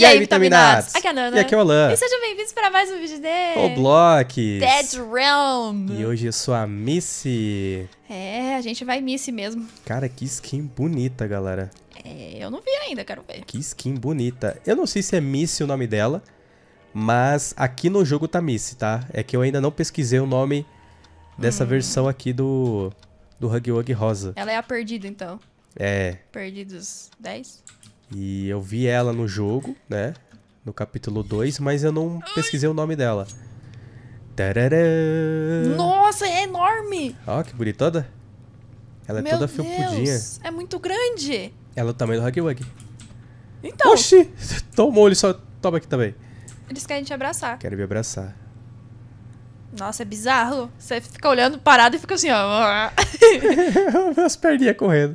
E, e aí, vitaminados? Aqui é a Nana. E aqui é o Alan. E sejam bem-vindos para mais um vídeo de... O Block. Dead Realm. E hoje eu sou a Missy. É, a gente vai Missy mesmo. Cara, que skin bonita, galera. É, eu não vi ainda, quero ver. Que skin bonita. Eu não sei se é Missy o nome dela, mas aqui no jogo tá Missy, tá? É que eu ainda não pesquisei o nome dessa hum. versão aqui do, do Huggy Wuggy Rosa. Ela é a perdida, então. É. Perdidos 10? E eu vi ela no jogo, né? No capítulo 2, mas eu não pesquisei o nome dela. Tararã. Nossa, é enorme! Ó, que bonitona. Ela é Meu toda Deus, felpudinha. É muito grande! Ela é o tamanho do Huggy Wuggy. Então. Oxi! Tomou, ele só toma aqui também. Eles querem te abraçar. Querem me abraçar. Nossa, é bizarro. Você fica olhando parado e fica assim, ó. As perninhas correndo.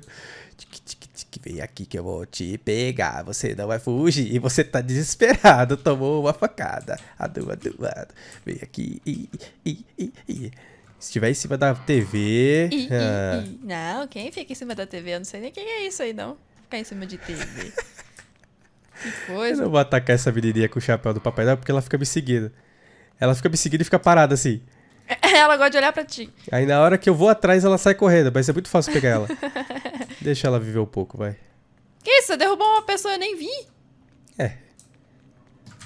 Tic, tic, Vem aqui que eu vou te pegar. Você não vai fugir. E você tá desesperado. Tomou uma facada. Adu, adu, adu. Vem aqui. I, i, i, i. Se estiver em cima da TV. I, ah. i, i. Não, quem fica em cima da TV? Eu não sei nem quem é isso aí, não. Ficar em cima de TV. que coisa. Eu não vou atacar essa menininha com o chapéu do Papai não, porque ela fica me seguindo. Ela fica me seguindo e fica parada assim. Ela gosta de olhar pra ti. Aí na hora que eu vou atrás, ela sai correndo, mas é muito fácil pegar ela. Deixa ela viver um pouco, vai. Que isso? Você derrubou uma pessoa e eu nem vi? É.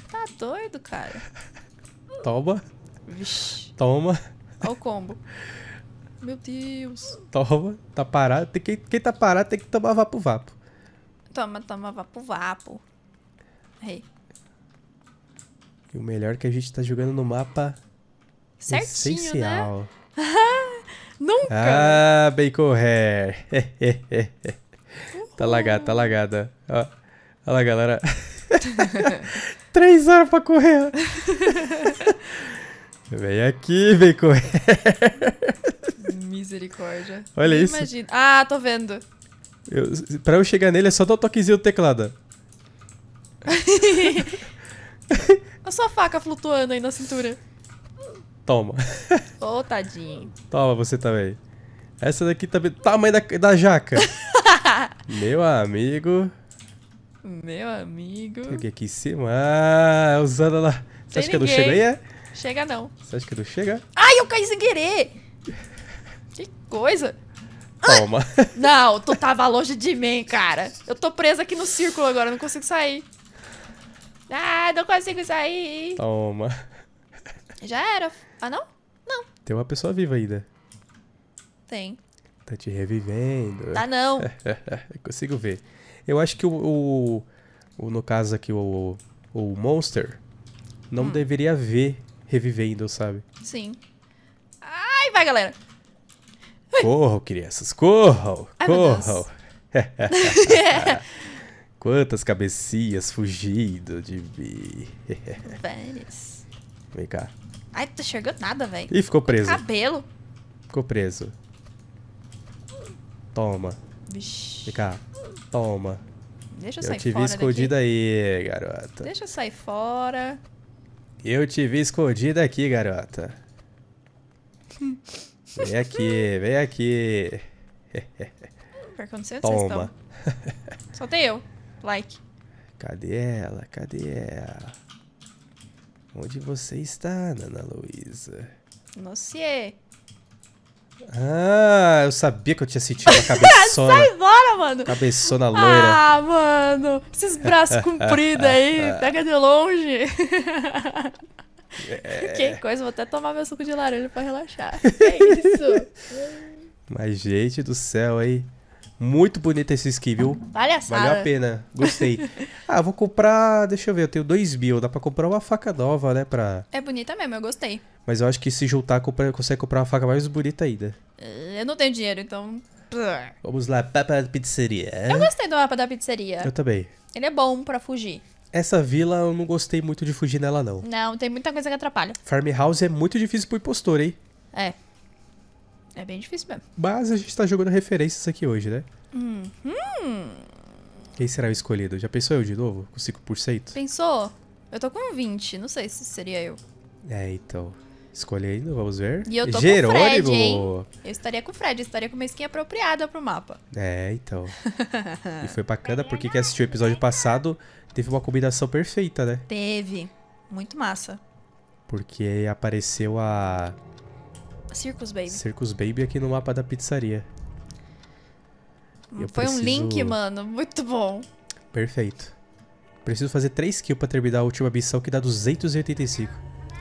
Tá doido, cara. Toma. Vixe. Toma. Olha o combo. Meu Deus. Toma. Tá parado. Tem que, quem tá parado tem que tomar vapo-vapo. Toma, toma vapo-vapo. Aí. E o melhor é que a gente tá jogando no mapa... Certinho, né? essencial. né? Nunca! Ah, Bacon Hair. tá lagada, tá lagada. Ó, olha lá, galera. Três horas pra correr. Vem aqui, vem correr. Misericórdia. Olha isso. Imagina. Ah, tô vendo. Eu, pra eu chegar nele é só dar o toquezinho do teclado. a sua faca flutuando aí na cintura. Toma. Ô, oh, tadinho. Toma você também. Essa daqui também. Tamanho da, da jaca. Meu amigo. Meu amigo. Tem alguém aqui em cima. Ah, é usando lá. Você Tem acha ninguém. que eu não chego aí? É? Chega não. Você acha que eu não chega? Ai, eu caí sem querer. que coisa. Toma. não, tu tava longe de mim, cara. Eu tô presa aqui no círculo agora, não consigo sair. Ah, não consigo sair. Toma. Já era. Ah, não? Não. Tem uma pessoa viva ainda. Tem. Tá te revivendo. Ah, não. Consigo ver. Eu acho que o, o, o, no caso aqui, o, o Monster não hum. deveria ver revivendo, sabe? Sim. Ai, vai, galera. Corram, crianças, corram, Ai, corram. Quantas cabecinhas fugindo de mim. Vem cá. Ai, tô enxergando nada, velho. Ih, ficou tá preso. Cabelo. Ficou preso. Toma. Vem cá. Toma. Deixa eu, eu sair fora. Eu te vi escondida daqui. aí, garota. Deixa eu sair fora. Eu te vi escondida aqui, garota. vem aqui, vem aqui. Pior não sei Toma. só Toma. eu. Like. Cadê ela? Cadê ela? Onde você está, Ana Luísa? No CIE. Ah, eu sabia que eu tinha sentido uma cabeçona. Sai embora, mano. Cabeçona loira. Ah, mano. Esses braços compridos aí. pega de longe. É. Que coisa, vou até tomar meu suco de laranja pra relaxar. É isso? Mas, gente do céu, aí. Muito bonito esse skin, viu? Palhaçada. Valeu a pena. Gostei. ah, vou comprar. Deixa eu ver, eu tenho 2 mil. Dá pra comprar uma faca nova, né? Pra... É bonita mesmo, eu gostei. Mas eu acho que se juntar, consegue comprar uma faca mais bonita ainda. Eh, eu não tenho dinheiro, então. Vamos lá, papa da pizzeria. Eu gostei do mapa da pizzeria. Eu também. Ele é bom pra fugir. Essa vila eu não gostei muito de fugir nela, não. Não, tem muita coisa que atrapalha. Farmhouse é muito difícil pro impostor, hein? É. É bem difícil mesmo. Mas a gente tá jogando referências aqui hoje, né? Uhum. Quem será o escolhido? Já pensou eu de novo? Com 5%? Pensou? Eu tô com 20, não sei se seria eu. É, então. Escolhendo, vamos ver. E eu tô Jerônimo. com o Fred, hein? Eu estaria com o Fred, eu estaria com uma skin apropriada pro mapa. É, então. e foi bacana porque quem assistiu o episódio passado teve uma combinação perfeita, né? Teve. Muito massa. Porque apareceu a Circus Baby. Circus Baby aqui no mapa da pizzaria. Eu Foi preciso... um link, mano. Muito bom. Perfeito. Preciso fazer 3 kills pra terminar a última missão, que dá 285.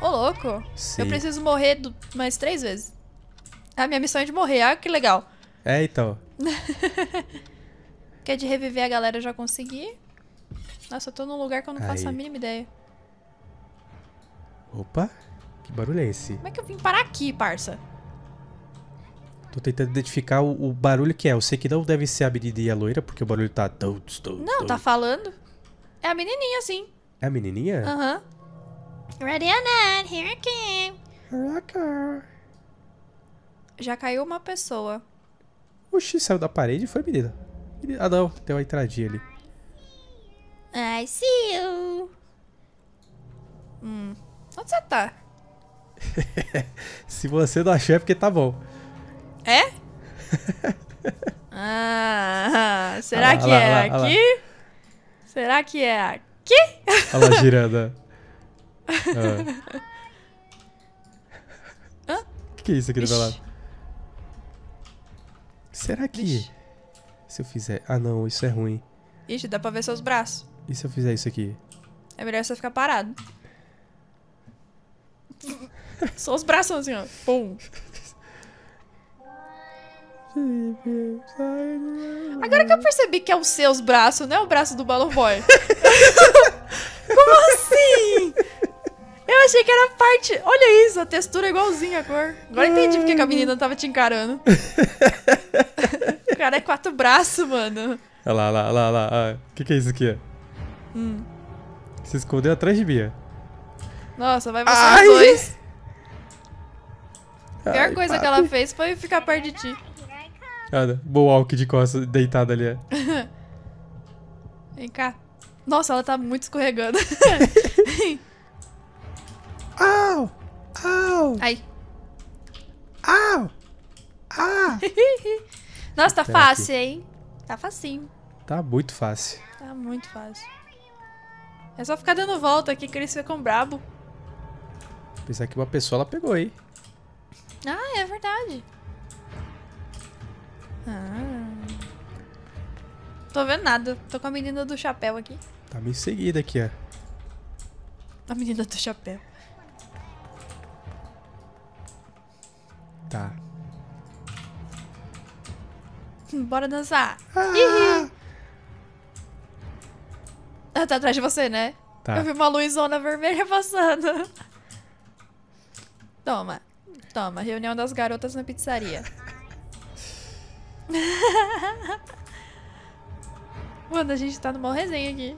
Ô, louco. Sim. Eu preciso morrer do... mais 3 vezes. Ah, minha missão é de morrer. Ah, que legal. É, então. que é de reviver a galera, eu já consegui. Nossa, eu tô num lugar que eu não Aí. faço a mínima ideia. Opa. Que barulho é esse? Como é que eu vim parar aqui, parça? Tô tentando identificar o, o barulho que é. Eu sei que não deve ser a menina e a loira, porque o barulho tá... não, tá falando. É a menininha, sim. É a menininha? Aham. Uh -huh. Ready or not, here I come. Here I come. Já caiu uma pessoa. Oxi, saiu da parede e foi a menina. Ah, não. Tem uma entradinha ali. I see you. Hum. Onde você tá? Se você não achou, é porque tá bom. É? ah, será ah lá, que lá, é lá, aqui? Será que é aqui? Olha lá girando. Ah. Ah. O que, que é isso aqui Ixi. do meu lado? Será que. Ixi. Se eu fizer. Ah, não, isso é ruim. Ixi, dá pra ver seus braços. E se eu fizer isso aqui? É melhor você ficar parado. Só os braços assim, ó. Pum. Agora que eu percebi que é os seus braços, não é o braço do Balloon Boy. Como assim? Eu achei que era parte. Olha isso, a textura é igualzinha a cor. Agora entendi porque a menina tava te encarando. o cara é quatro braços, mano. Olha lá, olha lá, olha lá. O que, que é isso aqui? Hum. Se escondeu atrás de Bia. É? Nossa, vai você Ai. dois. A pior Ai, coisa papi. que ela fez foi ficar perto de ti. Olha, Boalk de costas, deitada ali. É. Vem cá. Nossa, ela tá muito escorregando. Au! Au! Ai. Au! Ah! Nossa, tá Até fácil, aqui. hein? Tá facinho. Tá muito fácil. Tá muito fácil. É só ficar dando volta aqui que eles ficam brabo. Pensar que uma pessoa ela pegou, hein? Ah, é verdade. Ah. Tô vendo nada. Tô com a menina do chapéu aqui. Tá me seguida aqui, ó. A menina do chapéu. Tá. Bora dançar. Ah. Ela ah, tá atrás de você, né? Tá. Eu vi uma luzona vermelha passando. Toma. Toma, reunião das garotas na pizzaria. Mano, a gente tá numa resenha aqui.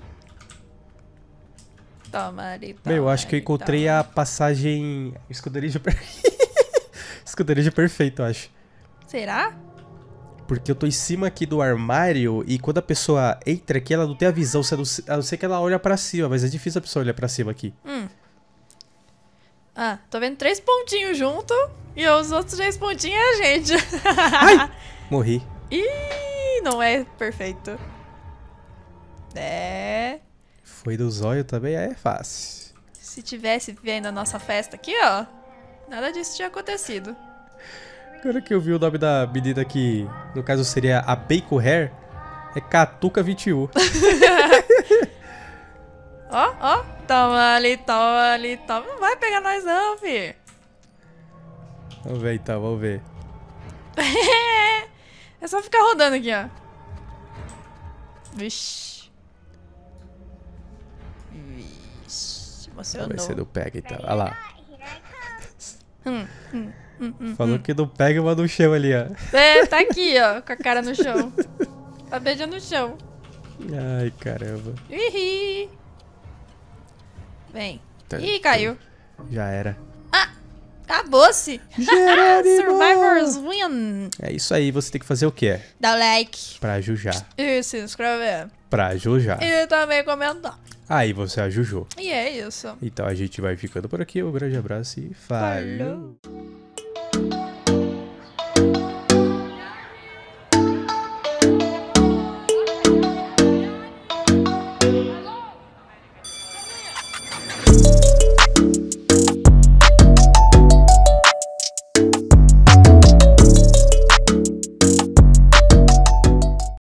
Toma ali, toma, Meu, eu acho que eu encontrei toma. a passagem... Escuderia per... Escuderia perfeito, eu acho. Será? Porque eu tô em cima aqui do armário e quando a pessoa entra aqui, ela não tem a visão. A não ser que ela olha pra cima, mas é difícil a pessoa olhar pra cima aqui. Hum. Ah, tô vendo três pontinhos junto e os outros três pontinhos é a gente. Ai, morri. Ih, não é perfeito. É. Foi do zóio também, é fácil. Se tivesse vendo a nossa festa aqui, ó, nada disso tinha acontecido. Agora que eu vi o nome da menina que, no caso, seria a Bacon Hair, é Catuca 21. Ó, ó, toma ali, toma ali, toma. Não vai pegar nós não, fi. Vamos ver então, vamos ver. é só ficar rodando aqui, ó. Vixe. Vixe. Você Vai Você do pega então. Olha lá. Hum hum, hum, hum, hum, Falou que não pega, mas no chão ali, ó. É, tá aqui, ó, com a cara no chão. tá beijando no chão. Ai, caramba. Ihi. Vem. Tá, Ih, caiu. Já era. Ah! Acabou-se! Survivors win! É isso aí, você tem que fazer o quê? Dar like. Pra jujar. E se inscrever. Pra jujar. E também comentar. Aí você é ajujou. E é isso. Então a gente vai ficando por aqui. Um grande abraço e falou! falou.